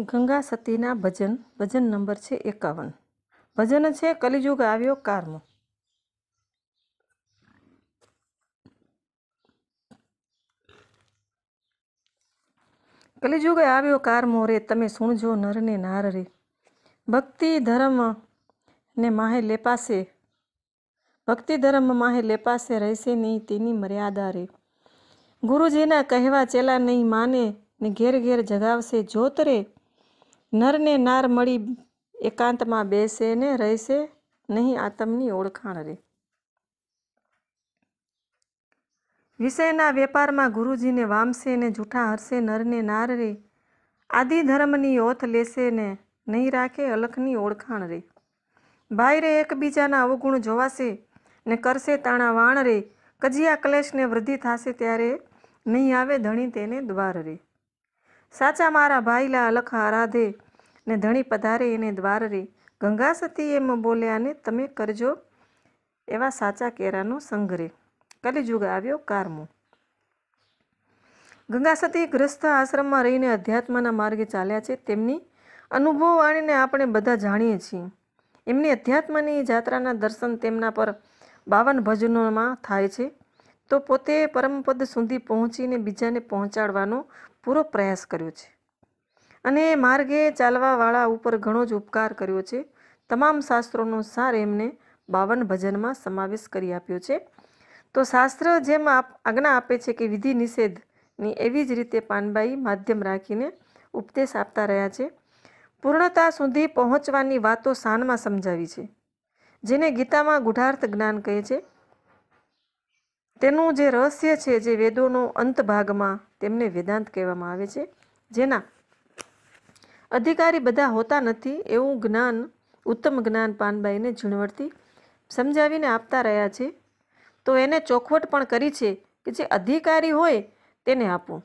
ગંગા સતીના ભજન ભજન number છે એકાવન ભજન છે કલિયુગ આવ્યો કારમો કલિયુગે આવ્યો કારમો રે તમે સુણજો નરને નાર રે ભક્તિ ધર્મ ને માહે લેપાશે ભક્તિ ધર્મ માહે લેપાશે રહેશે નહીં તેની મર્યાદા રે ગુરુજીના કહેવા ચેલા નહીં માને ને ઘેર ઘેર જગાવશે જોત રે નરને નાર મળી એકાંતમાં બેસે ને રહેશે નહીં આતમની ઓળખાણ રે વિષયના વેપારમાં ગુરુજીને વામશે ને જૂઠા હરશે નરને નાર રે આદિ ધર્મની ઓથ લેશે ને નહીં રાખે અલખની ઓળખાણ રે ભાઈ રે એકબીજાના અવગુણ જોવાશે ને કરશે તાણા વાણ રે કજિયા કલેશને વૃદ્ધિ થશે ત્યારે નહીં આવે ધણી તેને દ્વાર રે સાચા મારા ભાઈલા અલખા આરાધે ને ધણી પધારે એને દ્વાર રે ગંગા સતી એમ બોલ્યા ને તમે કરજો એવા સાચા કેરાનો સંગરે કલિયુગ આવ્યો કારમો ગંગા સતી ગ્રસ્થ આશ્રમમાં રહીને અધ્યાત્મના માર્ગે ચાલ્યા છે તેમની અનુભવ વાણીને આપણે બધા જાણીએ છીએ એમની અધ્યાત્મની જાત્રાના દર્શન તેમના પર બાવન ભજનોમાં થાય છે તો પોતે પરમપદ સુધી પહોંચીને બીજાને પહોંચાડવાનો પૂરો પ્રયાસ કર્યો છે અને માર્ગે ચાલવાવાળા ઉપર ઘણો જ ઉપકાર કર્યો છે તમામ શાસ્ત્રોનો સાર એમને બાવન ભજનમાં સમાવેશ કરી આપ્યો છે તો શાસ્ત્ર જેમ આજ્ઞા આપે છે કે વિધિ નિષેધની એવી જ રીતે પાનબાઈ માધ્યમ રાખીને ઉપદેશ આપતા રહ્યા છે પૂર્ણતા સુધી પહોંચવાની વાતો શાનમાં સમજાવી છે જેને ગીતામાં ગુઢાર્થ જ્ઞાન કહે છે તેનું જે રહસ્ય છે જે વેદોનો અંત ભાગમાં તેમને વેદાંત કહેવામાં આવે છે જેના અધિકારી બધા હોતા નથી એવું જ્ઞાન ઉત્તમ જ્ઞાન પાનબાઈને ઝીણવટથી સમજાવીને આપતા રહ્યા છે તો એને ચોખવટ પણ કરી છે કે જે અધિકારી હોય તેને આપવું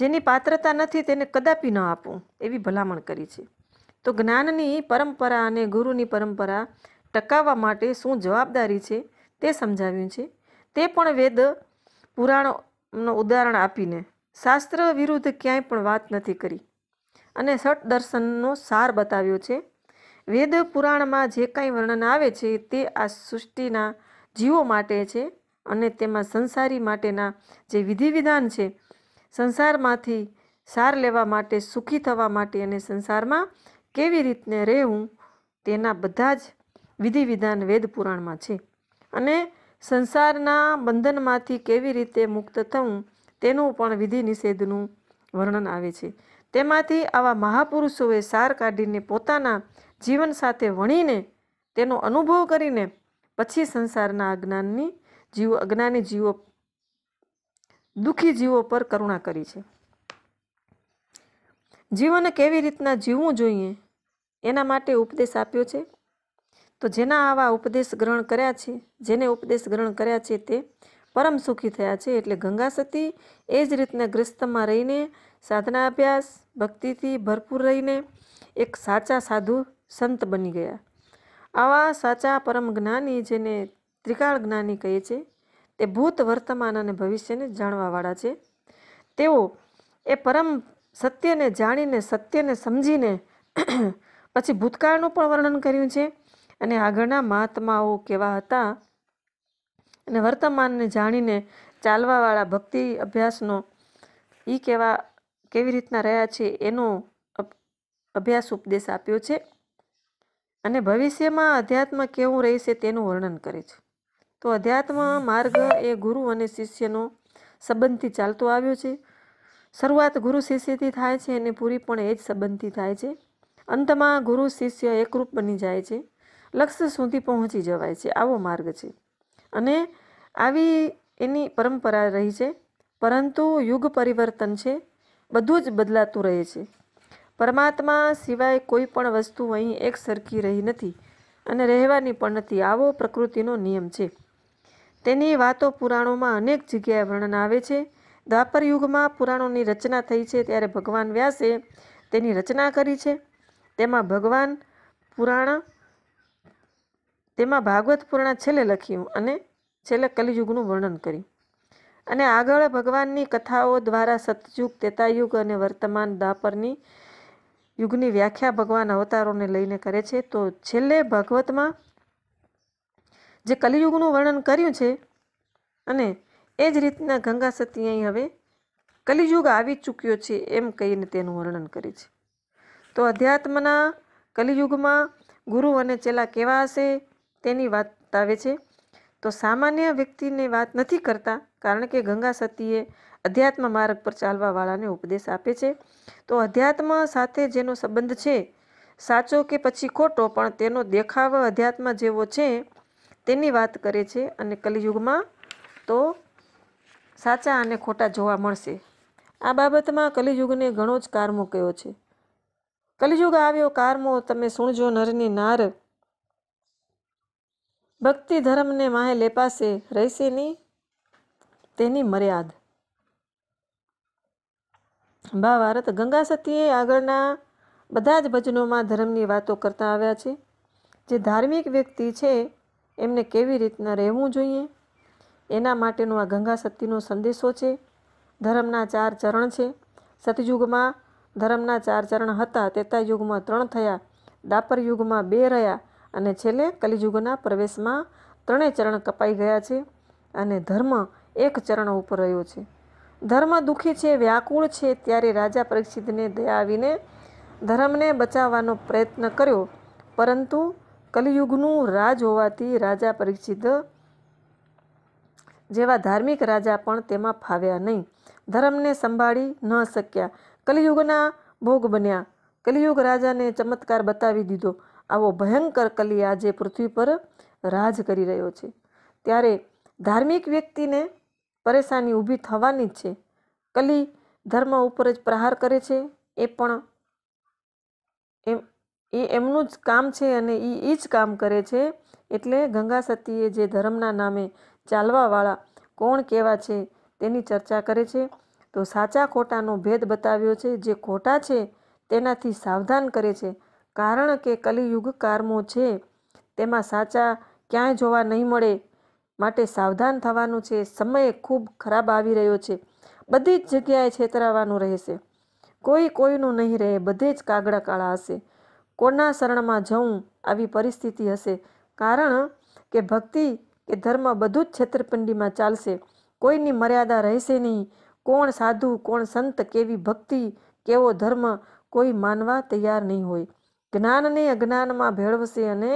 જેની પાત્રતા નથી તેને કદાપી ન આપવું એવી ભલામણ કરી છે તો જ્ઞાનની પરંપરા અને ગુરુની પરંપરા ટકાવવા માટે શું જવાબદારી છે તે સમજાવ્યું છે તે પણ વેદ પુરાણનું ઉદાહરણ આપીને શાસ્ત્ર વિરુદ્ધ ક્યાંય પણ વાત નથી કરી અને સટ દર્શનનો સાર બતાવ્યો છે વેદ પુરાણમાં જે કાંઈ વર્ણન આવે છે તે આ સૃષ્ટિના જીવો માટે છે અને તેમાં સંસારી માટેના જે વિધિવિધાન છે સંસારમાંથી સાર લેવા માટે સુખી થવા માટે અને સંસારમાં કેવી રીતને રહેવું તેના બધા જ વિધિવિધાન વિધાન વેદ પુરાણમાં છે અને સંસારના બંધનમાંથી કેવી રીતે મુક્ત થવું તેનું પણ વિધિ નિષેધનું વર્ણન આવે છે તેમાંથી આવા મહાપુરુષોએ સાર કાઢીને પોતાના જીવન સાથે વણીને તેનો અનુભવ કરીને પછી સંસારના અજ્ઞાનની જીવો અજ્ઞાની જીવો દુઃખી જીવો પર કરુણા કરી છે જીવન કેવી રીતના જીવવું જોઈએ એના માટે ઉપદેશ આપ્યો છે તો જેના આવા ઉપદેશ ગ્રહણ કર્યા છે જેને ઉપદેશ ગ્રહણ કર્યા છે તે પરમ સુખી થયા છે એટલે ગંગા સતી એ જ રીતના ગ્રસ્તમાં રહીને સાધના અભ્યાસ ભક્તિથી ભરપૂર રહીને એક સાચા સાધુ સંત બની ગયા આવા સાચા પરમ જ્ઞાની જેને ત્રિકાળ જ્ઞાની કહે છે તે ભૂત વર્તમાન અને ભવિષ્યને જાણવાવાળા છે તેઓ એ પરમ સત્યને જાણીને સત્યને સમજીને પછી ભૂતકાળનું પણ વર્ણન કર્યું છે અને આગળના મહાત્માઓ કેવા હતા અને વર્તમાનને જાણીને ચાલવાવાળા ભક્તિ અભ્યાસનો એ કેવા કેવી રીતના રહ્યા છે એનો અભ્યાસ ઉપદેશ આપ્યો છે અને ભવિષ્યમાં અધ્યાત્મ કેવું રહેશે તેનું વર્ણન કરે છે તો અધ્યાત્મ માર્ગ એ ગુરુ અને શિષ્યનો સંબંધથી ચાલતો આવ્યો છે શરૂઆત ગુરુ શિષ્યથી થાય છે અને પૂરી પણ એ જ સંબંધથી થાય છે અંતમાં ગુરુ શિષ્ય એકરૂપ બની જાય છે લક્ષ્ય સુધી પહોંચી જવાય છે આવો માર્ગ છે અને આવી એની પરંપરા રહી છે પરંતુ યુગ પરિવર્તન છે બધું જ બદલાતું રહે છે પરમાત્મા સિવાય કોઈ પણ વસ્તુ અહીં એક સરખી રહી નથી અને રહેવાની પણ નથી આવો પ્રકૃતિનો નિયમ છે તેની વાતો પુરાણોમાં અનેક જગ્યાએ વર્ણન આવે છે દ્વાપર યુગમાં પુરાણોની રચના થઈ છે ત્યારે ભગવાન વ્યાસે તેની રચના કરી છે તેમાં ભગવાન પુરાણ તેમાં ભાગવત પૂર્ણ છેલ્લે લખ્યું અને છેલ્લે કલિયુગનું વર્ણન કર્યું અને આગળ ભગવાનની કથાઓ દ્વારા સતયુગ તેતાયુગ અને વર્તમાન દાપરની યુગની વ્યાખ્યા ભગવાન અવતારોને લઈને કરે છે તો છેલ્લે ભાગવતમાં જે કલિયુગનું વર્ણન કર્યું છે અને એ જ રીતના ગંગા સતી અહીં હવે કલિયુગ આવી ચૂક્યો છે એમ કહીને તેનું વર્ણન કરે છે તો અધ્યાત્મના કલિયુગમાં ગુરુ અને ચેલા કેવા હશે તેની વાત આવે છે તો સામાન્ય વ્યક્તિને વાત નથી કરતા કારણ કે ગંગા સતીએ અધ્યાત્મ માર્ગ પર ચાલવા વાળાને ઉપદેશ આપે છે તો અધ્યાત્મ સાથે જેનો સંબંધ છે સાચો કે પછી ખોટો પણ તેનો દેખાવ અધ્યાત્મ જેવો છે તેની વાત કરે છે અને કલિયુગમાં તો સાચા અને ખોટા જોવા મળશે આ બાબતમાં કલિયુગને ઘણો જ કારમો કયો છે કલિયુગ આવ્યો કારમો તમે સુણજો નરની નાર ભક્તિ ધર્મને માહે લેપાશે રહેશે નહીં તેની મર્યાદ ભાવાર્થ ગંગા સતીએ આગળના બધા જ ભજનોમાં ધર્મની વાતો કરતા આવ્યા છે જે ધાર્મિક વ્યક્તિ છે એમને કેવી રીતના રહેવું જોઈએ એના માટેનો આ ગંગા સતીનો સંદેશો છે ધર્મના ચાર ચરણ છે સતયુગમાં ધર્મના ચાર ચરણ હતા તેતા યુગમાં ત્રણ થયા દાપર યુગમાં બે રહ્યા અને છેલ્લે કલિયુગના પ્રવેશમાં ત્રણેય ચરણ કપાઈ ગયા છે અને ધર્મ એક ચરણ ઉપર રહ્યો છે ધર્મ દુઃખી છે વ્યાકુળ છે ત્યારે રાજા પરીક્ષિતને દયા આવીને ધર્મને બચાવવાનો પ્રયત્ન કર્યો પરંતુ કલિયુગનું રાજ હોવાથી રાજા પરીક્ષિત જેવા ધાર્મિક રાજા પણ તેમાં ફાવ્યા નહીં ધર્મને સંભાળી ન શક્યા કલિયુગના ભોગ બન્યા કલિયુગ રાજાને ચમત્કાર બતાવી દીધો આવો ભયંકર કલી આજે પૃથ્વી પર રાજ કરી રહ્યો છે ત્યારે ધાર્મિક વ્યક્તિને પરેશાની ઊભી થવાની જ છે કલી ધર્મ ઉપર જ પ્રહાર કરે છે એ પણ એમ એ એમનું જ કામ છે અને એ એ જ કામ કરે છે એટલે ગંગા સતીએ જે ધર્મના નામે ચાલવાવાળા કોણ કેવા છે તેની ચર્ચા કરે છે તો સાચા ખોટાનો ભેદ બતાવ્યો છે જે ખોટા છે તેનાથી સાવધાન કરે છે કારણ કે કલિયુગ કારમો છે તેમાં સાચા ક્યાંય જોવા નહીં મળે માટે સાવધાન થવાનું છે સમય ખૂબ ખરાબ આવી રહ્યો છે બધી જ જગ્યાએ છેતરાવાનું રહેશે કોઈ કોઈનું નહીં રહે બધે જ કાગડા કાળા હશે કોના શરણમાં જવું આવી પરિસ્થિતિ હશે કારણ કે ભક્તિ કે ધર્મ બધું જ છેતરપિંડીમાં ચાલશે કોઈની મર્યાદા રહેશે નહીં કોણ સાધુ કોણ સંત કેવી ભક્તિ કેવો ધર્મ કોઈ માનવા તૈયાર નહીં હોય જ્ઞાનને અજ્ઞાનમાં ભેળવશે અને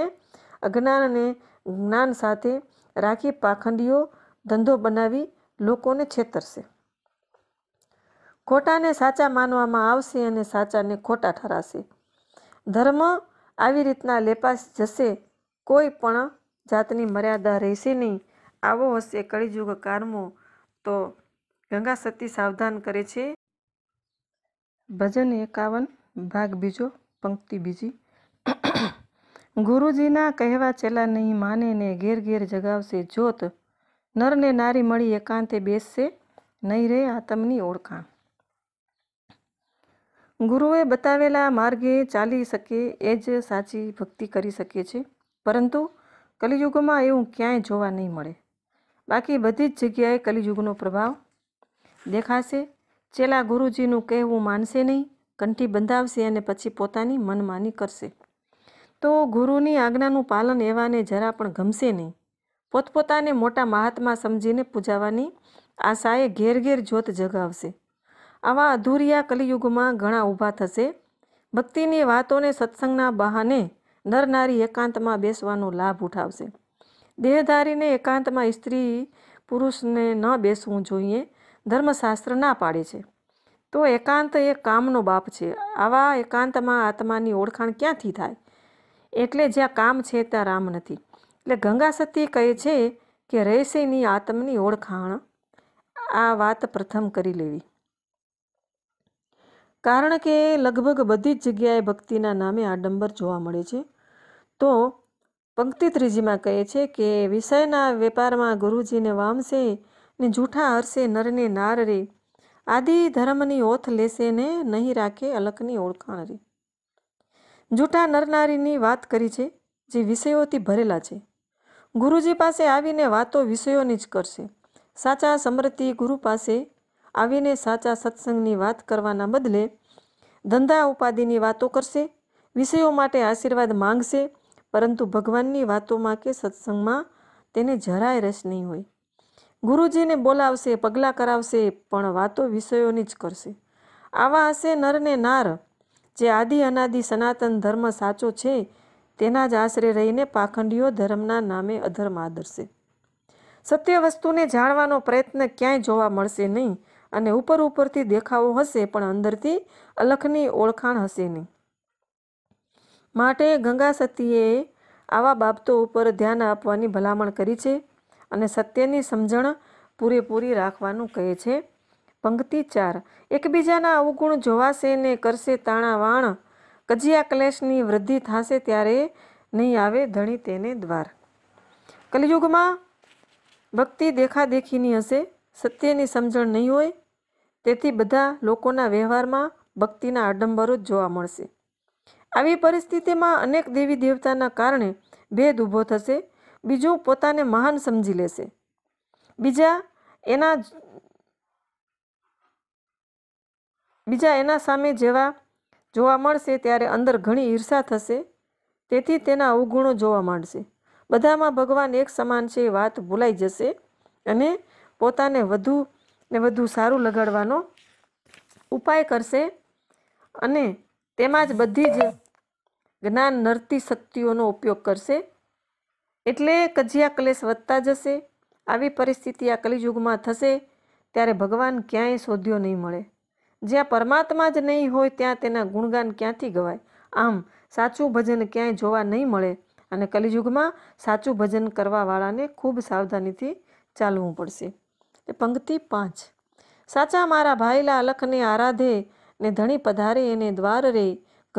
અજ્ઞાનને જ્ઞાન સાથે રાખી પાખંડીઓ ધંધો બનાવી લોકોને છેતરશે ખોટાને સાચા માનવામાં આવશે અને સાચાને ખોટા ઠરાશે ધર્મ આવી રીતના લેપાસ જશે કોઈ પણ જાતની મર્યાદા રહેશે નહીં આવો હશે કળીયુગ કારમો તો ગંગા સતી સાવધાન કરે છે ભજન એકાવન ભાગ બીજો પંક્તિ બીજી ગુરુજીના કહેવા ચેલા નહીં માને ને ઘેર ઘેર જગાવશે જોત નર ને નારી મળી એકાંતે બેસશે નહીં રહે આતમની ઓળખાણ ગુરુએ બતાવેલા માર્ગે ચાલી શકે એ જ સાચી ભક્તિ કરી શકે છે પરંતુ કલિયુગમાં એવું ક્યાંય જોવા નહીં મળે બાકી બધી જ જગ્યાએ કલિયુગનો પ્રભાવ દેખાશે ચેલા ગુરુજીનું કહેવું માનશે નહીં કંઠી બંધાવશે અને પછી પોતાની મનમાની કરશે તો ગુરુની આજ્ઞાનું પાલન એવાને જરા પણ ગમશે નહીં પોતપોતાને મોટા મહાત્મા સમજીને પૂજાવાની આશાએ ઘેર ઘેર જ્યોત જગાવશે આવા અધૂરિયા કલિયુગમાં ઘણા ઊભા થશે ભક્તિની વાતોને સત્સંગના બહાને નરનારી એકાંતમાં બેસવાનો લાભ ઉઠાવશે દેહધારીને એકાંતમાં સ્ત્રી પુરુષને ન બેસવું જોઈએ ધર્મશાસ્ત્ર ના પાડે છે તો એકાંત એ કામનો બાપ છે આવા એકાંતમાં આત્માની ઓળખાણ ક્યાંથી થાય એટલે જ્યાં કામ છે ત્યાં રામ નથી એટલે ગંગા સતી કહે છે કે રહેશેની આત્મની ઓળખાણ આ વાત પ્રથમ કરી લેવી કારણ કે લગભગ બધી જ જગ્યાએ ભક્તિના નામે આડંબર જોવા મળે છે તો પંક્તિ ત્રીજીમાં કહે છે કે વિષયના વેપારમાં ગુરુજીને વામશે ને જૂઠા હરશે નરને નાર રે આદિ ધર્મની ઓથ લેશે ને નહીં રાખે અલકની ઓળખાણ રે જૂઠા નરનારીની વાત કરી છે જે વિષયોથી ભરેલા છે ગુરુજી પાસે આવીને વાતો વિષયોની જ કરશે સાચા સમૃદ્ધિ ગુરુ પાસે આવીને સાચા સત્સંગની વાત કરવાના બદલે ધંધા ઉપાધિની વાતો કરશે વિષયો માટે આશીર્વાદ માંગશે પરંતુ ભગવાનની વાતોમાં કે સત્સંગમાં તેને જરાય રસ નહીં હોય ગુરુજીને બોલાવશે પગલાં કરાવશે પણ વાતો વિષયોની જ કરશે આવા હશે નરને નાર જે આદિ અનાદિ સનાતન ધર્મ સાચો છે તેના જ આશરે રહીને પાખંડીઓ ધર્મના નામે અધર્મ આદરશે સત્ય વસ્તુને જાણવાનો પ્રયત્ન ક્યાંય જોવા મળશે નહીં અને ઉપર ઉપરથી દેખાવો હશે પણ અંદરથી અલખની ઓળખાણ હશે નહીં માટે ગંગા સતીએ આવા બાબતો ઉપર ધ્યાન આપવાની ભલામણ કરી છે અને સત્યની સમજણ પૂરેપૂરી રાખવાનું કહે છે પંક્તિ ચાર એકબીજાના અવગુણ જોવાશે ને કરશે તાણા વાણ કજિયા ક્લેશની વૃદ્ધિ થશે ત્યારે નહીં આવે ધણી તેને દ્વાર કલિયુગમાં ભક્તિ દેખાદેખીની હશે સત્યની સમજણ નહીં હોય તેથી બધા લોકોના વ્યવહારમાં ભક્તિના આડંબરો જ જોવા મળશે આવી પરિસ્થિતિમાં અનેક દેવી દેવતાના કારણે ભેદ ઊભો થશે બીજું પોતાને મહાન સમજી લેશે બીજા એના બીજા એના સામે જેવા જોવા મળશે ત્યારે અંદર ઘણી ઈર્ષા થશે તેથી તેના અવગુણો જોવા માંડશે બધામાં ભગવાન એક સમાન છે એ વાત ભૂલાઈ જશે અને પોતાને વધુ ને વધુ સારું લગાડવાનો ઉપાય કરશે અને તેમાં જ બધી જ જ્ઞાન નરતી શક્તિઓનો ઉપયોગ કરશે એટલે કજિયા કલેશ વધતા જશે આવી પરિસ્થિતિ આ કલિયુગમાં થશે ત્યારે ભગવાન ક્યાંય શોધ્યો નહીં મળે જ્યાં પરમાત્મા જ નહીં હોય ત્યાં તેના ગુણગાન ક્યાંથી ગવાય આમ સાચું ભજન ક્યાંય જોવા નહીં મળે અને કલિયુગમાં સાચું ભજન કરવાવાળાને ખૂબ સાવધાનીથી ચાલવું પડશે એ પંક્તિ પાંચ સાચા મારા ભાઈલા અલખને આરાધે ને ધણી પધારે એને દ્વાર રે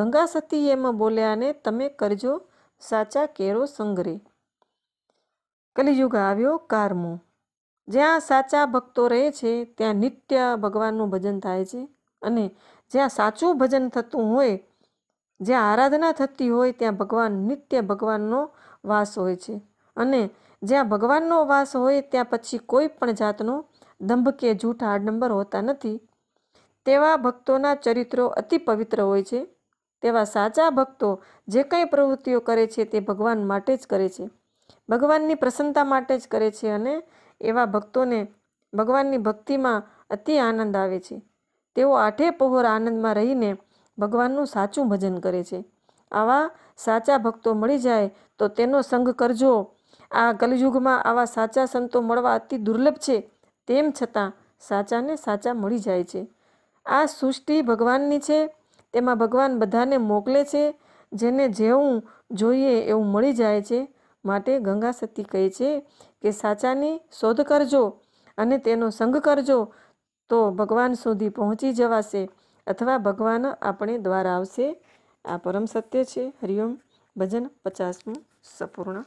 ગંગા સતી એમ બોલ્યા ને તમે કરજો સાચા કેરો સંગરે કલિયુગ આવ્યો કારમો જ્યાં સાચા ભક્તો રહે છે ત્યાં નિત્ય ભગવાનનું ભજન થાય છે અને જ્યાં સાચું ભજન થતું હોય જ્યાં આરાધના થતી હોય ત્યાં ભગવાન નિત્ય ભગવાનનો વાસ હોય છે અને જ્યાં ભગવાનનો વાસ હોય ત્યાં પછી કોઈ પણ જાતનો દંભ કે જૂઠ આડનંબર હોતા નથી તેવા ભક્તોના ચરિત્રો અતિ પવિત્ર હોય છે તેવા સાચા ભક્તો જે કંઈ પ્રવૃત્તિઓ કરે છે તે ભગવાન માટે જ કરે છે ભગવાનની પ્રસન્નતા માટે જ કરે છે અને એવા ભક્તોને ભગવાનની ભક્તિમાં અતિ આનંદ આવે છે તેઓ આઠે પહોર આનંદમાં રહીને ભગવાનનું સાચું ભજન કરે છે આવા સાચા ભક્તો મળી જાય તો તેનો સંગ કરજો આ કલિયુગમાં આવા સાચા સંતો મળવા અતિ દુર્લભ છે તેમ છતાં સાચાને સાચા મળી જાય છે આ સૃષ્ટિ ભગવાનની છે તેમાં ભગવાન બધાને મોકલે છે જેને જેવું જોઈએ એવું મળી જાય છે માટે ગંગા સતી કહે છે કે સાચાની શોધ કરજો અને તેનો સંગ કરજો તો ભગવાન સુધી પહોંચી જવાશે અથવા ભગવાન આપણે દ્વારા આવશે આ પરમ સત્ય છે હરિઓમ ભજન પચાસમું સંપૂર્ણ